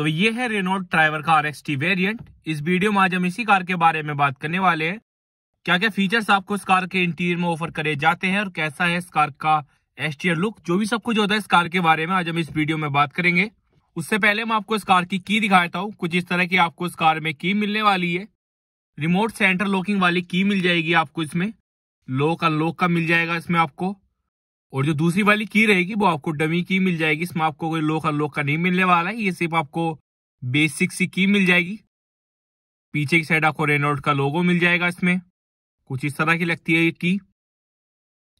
तो ये है रेनोल्ट ट्राइवर का आर एक्स टी वेरियंट इस वीडियो में आज हम इसी कार के बारे में बात करने वाले हैं क्या क्या फीचर्स आपको इस कार के इंटीरियर में ऑफर करे जाते हैं और कैसा है इस कार का एक्सटीरियर लुक जो भी सब कुछ होता है इस कार के बारे में आज हम इस वीडियो में बात करेंगे उससे पहले मैं आपको इस कार की की दिखाता हूँ कुछ इस तरह की आपको इस कार में की मिलने वाली है रिमोट सेंटर लॉकिंग वाली की मिल जाएगी आपको इसमें लॉक अनलॉक का मिल जाएगा इसमें आपको और जो दूसरी वाली की रहेगी वो आपको डमी की मिल जाएगी इसमें आपको कोई लोक अनलोक का नहीं मिलने वाला है ये सिर्फ आपको बेसिक सी की मिल जाएगी पीछे की साइड आपको रेनोल्ट का लोगो मिल जाएगा इसमें कुछ इस तरह की लगती है ये की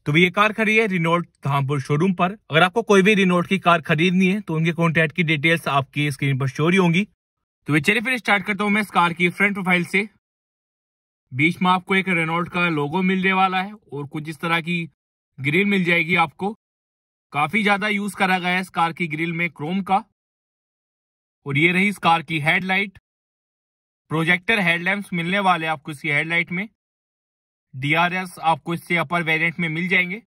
तो भी ये कार खड़ी है रिनोल्ट धामपुर शोरूम पर अगर आपको कोई भी रिनोल्ट की कार खरीदनी है तो उनके कॉन्टेक्ट की डिटेल्स आपकी स्क्रीन पर शोर ही होंगी तो वे चलिए फिर स्टार्ट करता हूँ मैं इस कार की फ्रंट प्रोफाइल से बीच में आपको एक रेनोल्ट का लोगो मिलने वाला है और कुछ इस तरह की ग्रिल मिल जाएगी आपको काफी ज्यादा यूज करा गया है इस कार की ग्रिल में क्रोम का और ये रही इस कार की हेडलाइट प्रोजेक्टर हेडलैम्प मिलने वाले आपको इसकी हेडलाइट में डीआरएस आपको इससे अपर वेरिएंट में मिल जाएंगे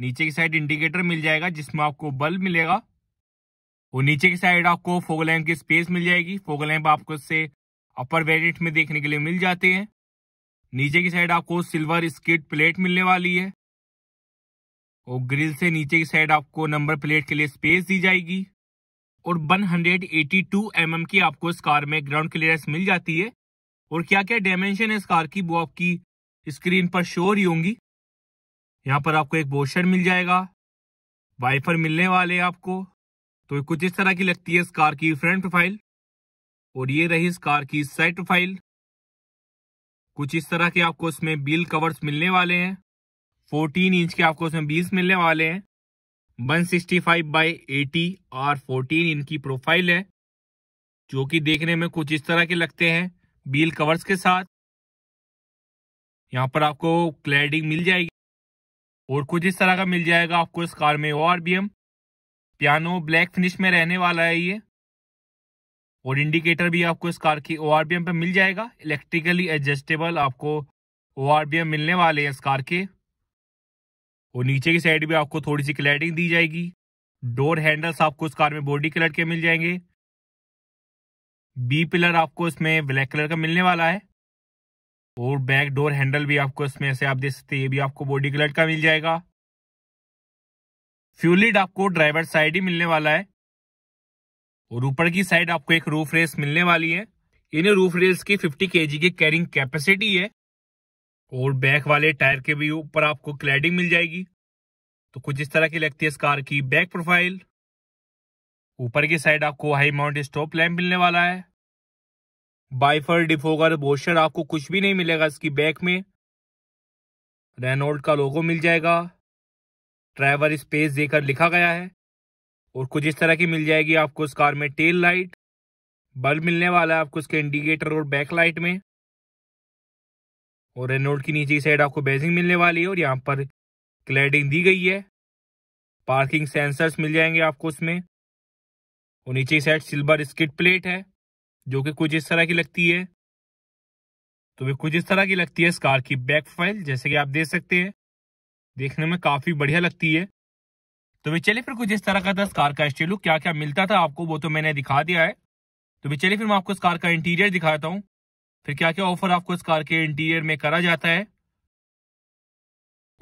नीचे की साइड इंडिकेटर मिल जाएगा जिसमें आपको बल्ब मिलेगा और नीचे की साइड आपको फोगलैम्प की स्पेस मिल जाएगी फोगलैम्प आपको इससे अपर वेरिएंट में देखने के लिए मिल जाते हैं नीचे की साइड आपको सिल्वर स्किट प्लेट मिलने वाली है और ग्रिल से नीचे की साइड आपको नंबर प्लेट के लिए स्पेस दी जाएगी और 182 mm की आपको इस कार में ग्राउंड क्लियरेंस मिल जाती है और क्या क्या डायमेंशन है इस कार की वो आपकी स्क्रीन पर शो ही रही होंगी यहाँ पर आपको एक बोशर मिल जाएगा वाइफर मिलने वाले आपको तो कुछ इस तरह की लगती है इस कार की फ्रंट प्रोफाइल और ये रही इस कार की साइड प्रोफाइल कुछ इस तरह के आपको इसमें बिल कवर्स मिलने वाले हैं 14 इंच के आपको उसमें बीस मिलने वाले हैं 165 सिक्सटी फाइव बाई एटी और 14 इनकी प्रोफाइल है जो कि देखने में कुछ इस तरह के लगते हैं बील कवर्स के साथ यहाँ पर आपको क्लैडिंग मिल जाएगी और कुछ इस तरह का मिल जाएगा आपको इस कार में O RVM piano black finish में रहने वाला है ये और इंडिकेटर भी आपको इस कार की ओ आरबीएम पर मिल जाएगा इलेक्ट्रिकली एडजस्टेबल आपको ओ एम मिलने वाले हैं इस कार के और नीचे की साइड भी आपको थोड़ी सी क्लैडिंग दी जाएगी डोर हैंडल्स आपको इस कार में बॉडी कलर के मिल जाएंगे बी पिलर आपको इसमें ब्लैक कलर का मिलने वाला है और बैक डोर हैंडल भी आपको इसमें ऐसे आप देख सकते हैं ये भी आपको बॉडी कलर का मिल जाएगा फ्यूलिड आपको ड्राइवर साइड ही मिलने वाला है और ऊपर की साइड आपको एक रूफ रेस मिलने वाली है इन रूफ रेस की 50 केजी की कैरिंग कैपेसिटी है और बैक वाले टायर के भी ऊपर आपको क्लैडिंग मिल जाएगी तो कुछ इस तरह की लगती है इस कार की बैक प्रोफाइल ऊपर की साइड आपको हाई माउंट स्टॉप लैम्प मिलने वाला है बाइफर डिफोगर बोशर आपको कुछ भी नहीं मिलेगा इसकी बैक में रेनोल्ड का लोगो मिल जाएगा ड्राइवर स्पेस देकर लिखा गया है और कुछ इस तरह की मिल जाएगी आपको इस कार में टेल लाइट बल्ब मिलने वाला है आपको इसके इंडिकेटर और बैक लाइट में और रेनोल्ड की नीचे की साइड आपको बेजिंग मिलने वाली है और यहाँ पर क्लैडिंग दी गई है पार्किंग सेंसर्स मिल जाएंगे आपको उसमें और नीचे की साइड सिल्वर स्किट प्लेट है जो कि कुछ इस तरह की लगती है तो वे कुछ इस तरह की लगती है इस कार की बैक फाइल जैसे कि आप देख सकते हैं देखने में काफ़ी बढ़िया लगती है तो वे चलिए फिर कुछ इस तरह का था इस कार का स्टेलू क्या क्या मिलता था आपको वो तो मैंने दिखा दिया है तो वे चलिए फिर मैं आपको इस कार का इंटीरियर दिखाता हूँ फिर क्या क्या ऑफर आपको इस कार के इंटीरियर में करा जाता है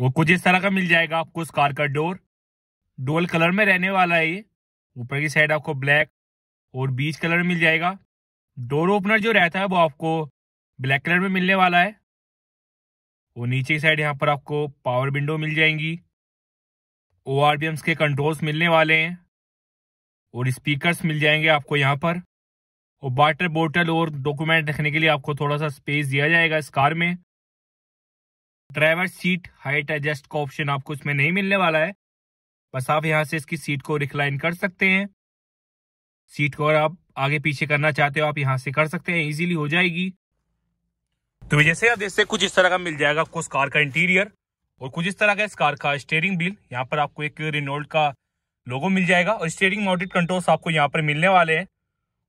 वो कुछ इस तरह का मिल जाएगा आपको इस कार का डोर डोल कलर में रहने वाला है ये ऊपर की साइड आपको ब्लैक और बीच कलर मिल जाएगा डोर ओपनर जो रहता है वो आपको ब्लैक कलर में मिलने वाला है और नीचे की साइड यहाँ पर आपको पावर विंडो मिल जाएंगी ओ के कंट्रोल्स मिलने वाले हैं और स्पीकर्स मिल जाएंगे आपको यहाँ पर और वाटर बोटल और डॉक्यूमेंट रखने के लिए आपको थोड़ा सा स्पेस दिया जाएगा इस कार में ड्राइवर सीट हाइट एडजस्ट का ऑप्शन आपको इसमें नहीं मिलने वाला है बस आप यहाँ से इसकी सीट को रिक्लाइन कर सकते हैं सीट को अगर आप आगे पीछे करना चाहते हो आप यहाँ से कर सकते हैं इजीली हो जाएगी तो जैसे आप जैसे कुछ इस तरह का मिल जाएगा आपको इस कार का इंटीरियर और कुछ इस तरह का इस कार का स्टेयरिंग बिल यहाँ पर आपको एक रिनोल्ड का लोगो मिल जाएगा और स्टेयरिंग मॉडिट कंट्रोल्स आपको यहाँ पर मिलने वाले हैं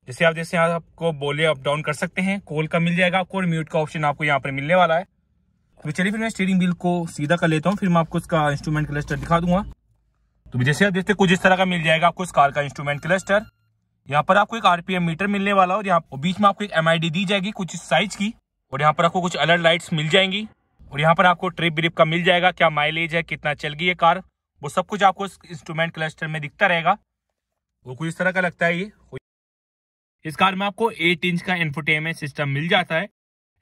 जैसे आप जैसे यहाँ आपको बोले अप डाउन कर सकते हैं कॉल का मिल जाएगा आपको और म्यूट का ऑप्शन आपको यहाँ पर मिलने वाला है तो चलिए फिर मैं स्टीयरिंग व्हील को सीधा कर लेता हूँ फिर मैं आपको इसका इंस्ट्रूमेंट क्लस्टर दिखा दूंगा तो जैसे आप देखते कुछ इस तरह का मिल जाएगा आपको इस कार का इंस्ट्रूमेंट क्लस्टर यहाँ पर आपको एक आरपीएम मीटर मिलने वाला और यहाँ बीच में आपको एक एम दी जाएगी कुछ साइज की और यहाँ पर आपको कुछ अलर्ट लाइट्स मिल जाएंगी और यहाँ पर आपको ट्रिप ब्रिप का मिल जाएगा क्या माइलेज है कितना चल गई है कार वो सब कुछ आपको इंस्ट्रूमेंट क्लस्टर में दिखता रहेगा वो कुछ इस तरह का लगता है ये इस कार में आपको 8 इंच का इन्फोटेनमेंट सिस्टम मिल जाता है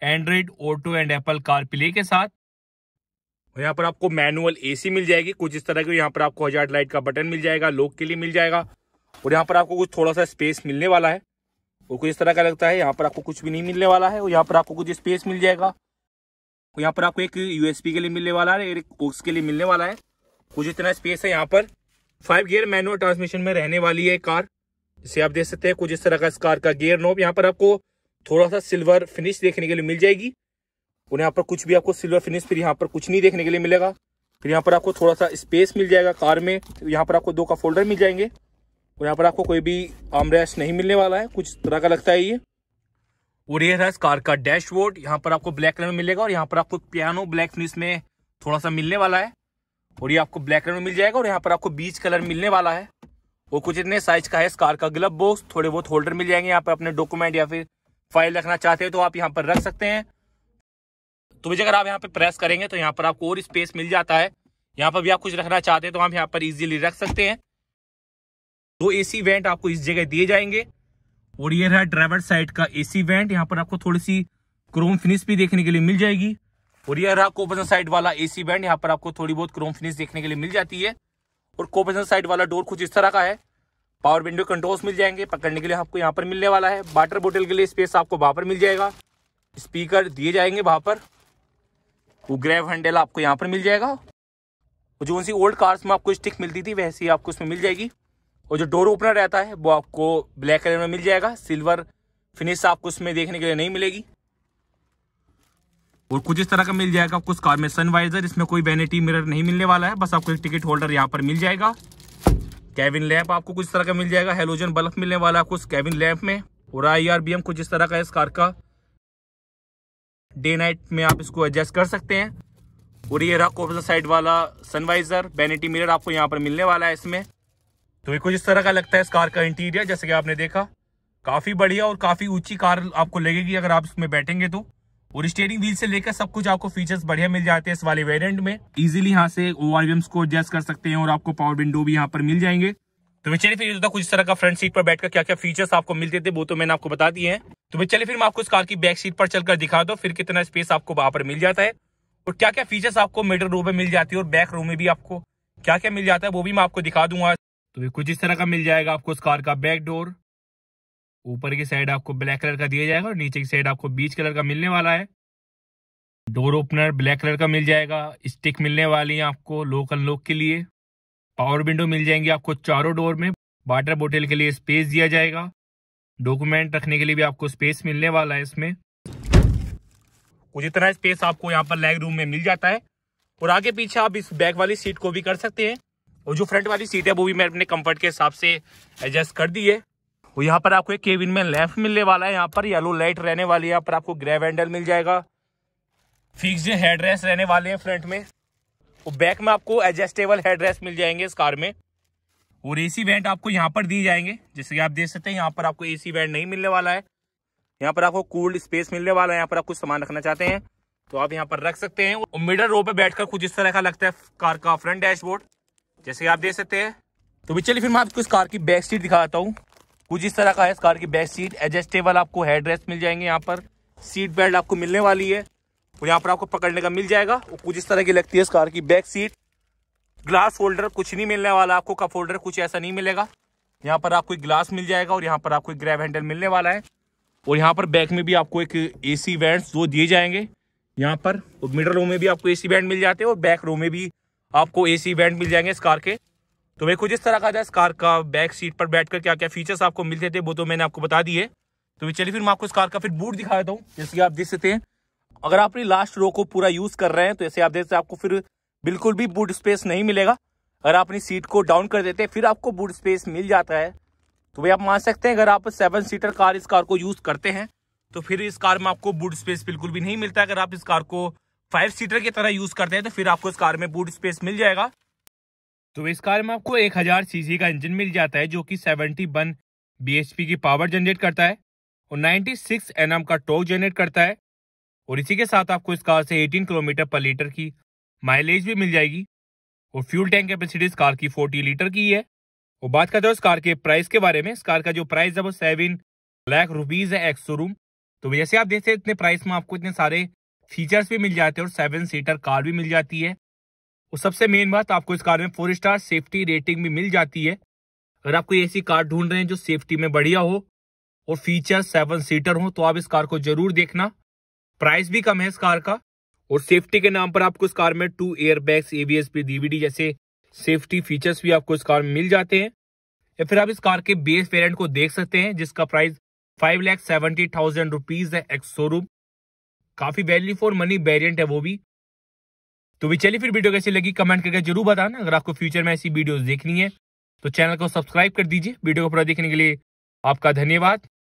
Android Auto and Apple CarPlay के साथ और यहाँ पर आपको मैनुअल एसी मिल जाएगी कुछ इस तरह की यहाँ पर आपको हजार लाइट का बटन मिल जाएगा लोक के लिए मिल जाएगा और यहाँ पर आपको कुछ थोड़ा सा स्पेस मिलने वाला है और कुछ इस तरह का लगता है यहाँ पर आपको कुछ भी नहीं मिलने वाला है और यहाँ पर आपको कुछ स्पेस मिल जाएगा और यहाँ पर आपको एक यूएसपी के लिए मिलने वाला है एक कोक्स के लिए मिलने वाला है कुछ इतना स्पेस है यहाँ पर फाइव गियर मैनुअल ट्रांसमिशन में रहने वाली है कार जिसे आप देख सकते हैं कुछ इस तरह का इस कार का गेयर नोब यहाँ पर आपको थोड़ा सा सिल्वर फिनिश देखने के लिए मिल जाएगी और यहाँ पर कुछ भी आपको सिल्वर फिनिश फिर यहाँ पर कुछ नहीं देखने के लिए मिलेगा फिर यहाँ पर आपको थोड़ा सा स्पेस मिल जाएगा कार में तो यहाँ पर आपको दो का फोल्डर मिल जाएंगे और यहाँ पर आपको कोई भी आमरेस नहीं मिलने वाला है कुछ तरह का लगता है ये और ये रहा इस कार का डैशबोर्ड यहाँ पर आपको ब्लैक कलर में मिलेगा और यहाँ पर आपको पियानो ब्लैक फिनिश में थोड़ा सा मिलने वाला है और ये आपको ब्लैक कलर में मिल जाएगा और यहाँ पर आपको बीच कलर मिलने वाला है और कुछ इतने साइज का है इस कार का ग्लब बॉक्स थोड़े बहुत होल्डर मिल जाएंगे यहाँ पर अपने डॉक्यूमेंट या फिर फाइल रखना चाहते हैं तो आप यहाँ पर रख सकते हैं तो भी अगर आप यहाँ पर प्रेस करेंगे तो यहाँ पर आपको और स्पेस मिल जाता है यहाँ पर भी आप कुछ रखना चाहते हैं तो आप यहाँ पर इजीली रख सकते हैं दो एसी वेंट आपको इस जगह दिए जाएंगे और ये रहा ड्राइवर साइड का एसी वेंट यहाँ पर आपको थोड़ी सी क्रोम फिनिश भी देखने के लिए मिल जाएगी और यह रहा कोपन साइड वाला ए वेंट यहाँ पर आपको थोड़ी बहुत क्रोम फिनिश देखने के लिए मिल जाती है और कोपेशन साइड वाला डोर कुछ इस तरह का है पावर विंडो कंट्रोल्स मिल जाएंगे पकड़ने के लिए आपको यहाँ पर मिलने वाला है वाटर बोटल के लिए स्पेस आपको वहाँ पर मिल जाएगा स्पीकर दिए जाएंगे वहाँ पर वो ग्रैब हैंडल आपको यहाँ पर मिल जाएगा जो उनसी ओल्ड कार्स में आपको स्टिक मिलती थी वैसी आपको उसमें मिल जाएगी और जो डोर ओपनर रहता है वो आपको ब्लैक कलर में मिल जाएगा सिल्वर फिनिश आपको उसमें देखने के लिए नहीं मिलेगी और कुछ इस तरह का मिल जाएगा कुछ कार में सनवाइजर इसमें कोई वेनिटी मिरर नहीं मिलने वाला है बस आपको एक टिकट होल्डर यहाँ पर मिल जाएगा कैबिन लैम्प आपको कुछ तरह का मिल जाएगा हेलोजन बल्ब मिलने वाला है कुछ कैबिन लैम्प में और आई आर बी एम कुछ इस तरह का है इस कार का डे नाइट में आप इसको एडजस्ट कर सकते हैं और ये रहा ऑपोजिट साइड वाला सनवाइजर वैनिटी मिरर आपको यहाँ पर मिलने वाला है इसमें तो ये कुछ इस तरह का लगता है इस कार का इंटीरियर जैसे कि आपने देखा काफ़ी बढ़िया और काफ़ी ऊंची कार आपको लगेगी अगर आप इसमें बैठेंगे तो और स्टेयरिंग व्हील से लेकर सब कुछ आपको फीचर्स बढ़िया मिल जाते हैं इस वाले वेरियंट में इजिली यहाँ से ओ को एडजस्ट कर सकते हैं और आपको पावर विंडो भी यहाँ पर मिल जाएंगे तो मैं चलिए फिर कुछ तरह का फ्रंट सीट पर बैठकर क्या क्या फीचर्स आपको मिलते थे वो तो मैंने आपको बता दिए हैं तो मैं चलिए फिर मैं आपको इस कार की बैक सीट पर चलकर दिखा दो फिर कितना स्पेस आपको वहां पर मिल जाता है और क्या क्या फीचर्स आपको मिडल रो में मिल जाती है और बैक रो में भी आपको क्या क्या मिल जाता है वो भी मैं आपको दिखा दूंगा तो कुछ इस तरह का मिल जाएगा आपको इस कार का बैक डोर ऊपर की साइड आपको ब्लैक कलर का दिया जाएगा और नीचे की साइड आपको बीच कलर का मिलने वाला है डोर ओपनर ब्लैक कलर का मिल जाएगा स्टिक मिलने वाली है आपको लोक अनलॉक के लिए पावर विंडो मिल जाएंगी आपको चारों डोर में वाटर बोटल के लिए स्पेस दिया जाएगा डॉक्यूमेंट रखने के लिए भी आपको स्पेस मिलने वाला है इसमें कुछ इतना स्पेस आपको यहाँ पर लेग रूम में मिल जाता है और आगे पीछे आप इस बैक वाली सीट को भी कर सकते हैं और जो फ्रंट वाली सीट है वो भी मैं अपने कंफर्ट के हिसाब से एडजस्ट कर दी है और तो यहाँ पर आपको एक केविन में लैंप मिलने वाला है यहाँ पर येलो लाइट रहने वाली है यहाँ पर आपको ग्रे हैंडल मिल जाएगा फिक्स हेड रहने वाले हैं फ्रंट में और बैक में आपको एडजस्टेबल हेड रेस मिल जाएंगे इस कार में और एसी वेंट आपको यहाँ पर दी जाएंगे जैसे कि आप देख सकते हैं यहाँ पर आपको एसी वेंट नहीं मिलने वाला है यहाँ पर आपको कूल्ड स्पेस मिलने वाला है यहाँ पर आप कुछ सामान रखना चाहते हैं तो आप यहाँ पर रख सकते हैं और मिडल रो पे बैठकर कुछ इस तरह का लगता है कार का फ्रंट डैशबोर्ड जैसे कि आप देख सकते हैं तो भी चलिए फिर मैं आपको इस कार की बैक सीट दिखाता हूँ कुछ इस तरह का है इस कार की बैक सीट एडजस्टेबल आपको हेड रेस्ट मिल जाएंगे यहाँ पर सीट बेल्ट आपको मिलने वाली है और यहाँ पर आपको पकड़ने का मिल जाएगा और कुछ इस तरह की लगती है इस कार की बैक सीट ग्लास होल्डर कुछ नहीं मिलने वाला आपको कप होल्डर कुछ ऐसा नहीं मिलेगा यहाँ पर आपको एक ग्लास मिल जाएगा और यहाँ पर आपको एक ग्रैब हैंडल मिलने वाला है और यहाँ पर बैक में भी आपको एक ए सी वेंट्स वो दिए जाएंगे यहाँ पर मिडल रो में भी आपको ए सी बैंड मिल जाते हैं और बैक रो में भी आपको ए सी बैंड मिल जाएंगे इस कार के तो वे को जिस तरह का था इस कार का बैक सीट पर बैठकर क्या क्या फीचर्स आपको मिलते थे वो तो मैंने आपको बता दिए तो चलिए फिर मैं आपको इस कार का फिर बूट दिखा देता हूँ जैसे कि आप देख सकते हैं अगर आप अपनी लास्ट रो को पूरा यूज कर रहे हैं तो ऐसे आप देख सकते आपको फिर बिल्कुल भी बूट स्पेस नहीं मिलेगा अगर आप अपनी सीट को डाउन कर देते हैं फिर आपको बूट स्पेस मिल जाता है तो भाई आप मान सकते हैं अगर आप सेवन सीटर कार इस कार को यूज करते हैं तो फिर इस कार में आपको बूट स्पेस बिल्कुल भी नहीं मिलता अगर आप इस कार को फाइव सीटर की तरह यूज करते हैं तो फिर आपको इस कार में बूट स्पेस मिल जाएगा तो इस कार में आपको एक हजार सीसी का इंजन मिल जाता है जो कि 71 बीएचपी की पावर जनरेट करता है और 96 सिक्स एम का टॉर्क जनरेट करता है और इसी के साथ आपको इस कार से 18 किलोमीटर पर लीटर की माइलेज भी मिल जाएगी और फ्यूल टैंक कैपेसिटी इस कार की 40 लीटर की है और बात करते हो इस कार के प्राइस के बारे में इस कार का जो प्राइस है वो सेवन लाख रुपीज़ है एक्स शोरूम तो जैसे आप देखते हैं इतने प्राइस में आपको इतने सारे फीचर्स भी मिल जाते हैं और सेवन सीटर कार भी मिल जाती है और सबसे मेन बात आपको इस कार में फोर स्टार सेफ्टी रेटिंग भी मिल जाती है अगर आप कोई ऐसी कार ढूंढ रहे हैं जो सेफ्टी में बढ़िया हो और फीचर सेवन सीटर हो तो आप इस कार को जरूर देखना प्राइस भी कम है इस कार का और सेफ्टी के नाम पर आपको इस कार में two airbags AVSP DVD जैसे सेफ्टी फीचर्स भी आपको इस कार में मिल जाते हैं या फिर आप इस कार के बेस वेरियंट को देख सकते हैं जिसका price five lakh seventy thousand rupees है एक्स शोरूम काफी वैल्यू फॉर मनी वेरियंट है वो भी तो भी चलिए फिर वीडियो कैसी लगी कमेंट करके जरूर बताना अगर आपको फ्यूचर में ऐसी वीडियोस देखनी है तो चैनल को सब्सक्राइब कर दीजिए वीडियो को पूरा देखने के लिए आपका धन्यवाद